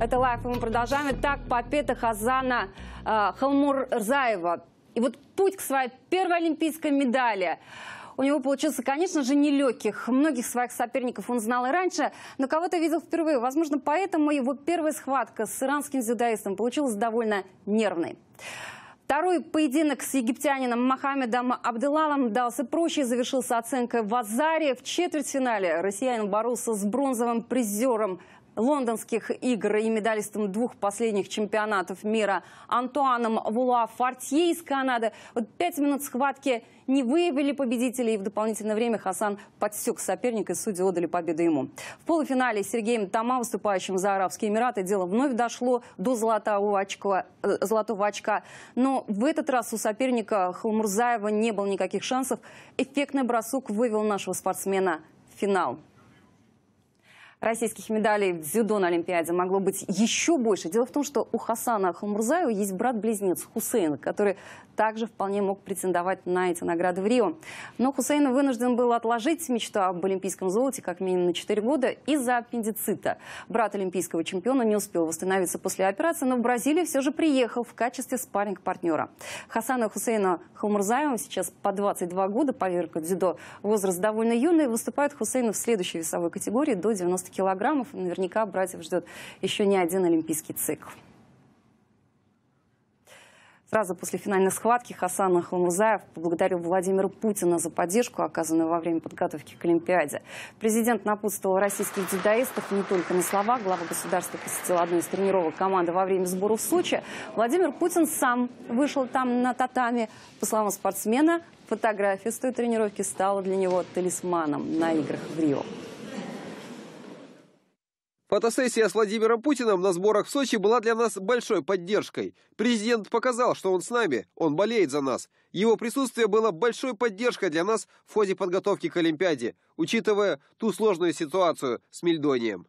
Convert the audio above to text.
Это лайф, и мы продолжаем. Итак, Папета Хазана э, Халмурзаева. И вот путь к своей первой олимпийской медали у него получился, конечно же, нелегких. Многих своих соперников он знал и раньше, но кого-то видел впервые. Возможно, поэтому его первая схватка с иранским дзюдоистом получилась довольно нервной. Второй поединок с египтянином Мохаммедом Абделалом дался проще и завершился оценкой в Азаре. В четвертьфинале россиянин боролся с бронзовым призером лондонских игр и медалистом двух последних чемпионатов мира Антуаном Вула Фортье из Канады. Вот пять минут схватки не выявили победителей. И в дополнительное время Хасан подсек соперника, и судьи отдали победу ему. В полуфинале Сергеем Тома, выступающим за Арабские Эмираты, дело вновь дошло до золотого очка. Э, золотого очка. Но в этот раз у соперника Холмурзаева не было никаких шансов. Эффектный бросок вывел нашего спортсмена в финал российских медалей в дзюдо на Олимпиаде могло быть еще больше. Дело в том, что у Хасана Хамурзаева есть брат-близнец Хусейн, который также вполне мог претендовать на эти награды в Рио. Но Хусейн вынужден был отложить мечту об олимпийском золоте как минимум на 4 года из-за аппендицита. Брат олимпийского чемпиона не успел восстановиться после операции, но в Бразилии все же приехал в качестве спарринг-партнера. Хасана Хусейна Хамурзаева сейчас по 22 года, поверка дзюдо, возраст довольно юный, выступает Хусейн в следующей весовой категории до 90 90 килограммов, наверняка братьев ждет еще не один олимпийский цикл. Сразу после финальной схватки Хасан Ахламузаев поблагодарил Владимира Путина за поддержку, оказанную во время подготовки к Олимпиаде. Президент напутствовал российских дзюдоистов не только на слова. Глава государства посетил одну из тренировок команды во время сбора в Сочи. Владимир Путин сам вышел там на татами. По словам спортсмена, фотография с той тренировки стала для него талисманом на играх в Рио. Фотосессия с Владимиром Путиным на сборах в Сочи была для нас большой поддержкой. Президент показал, что он с нами, он болеет за нас. Его присутствие было большой поддержкой для нас в ходе подготовки к Олимпиаде, учитывая ту сложную ситуацию с Мельдонием.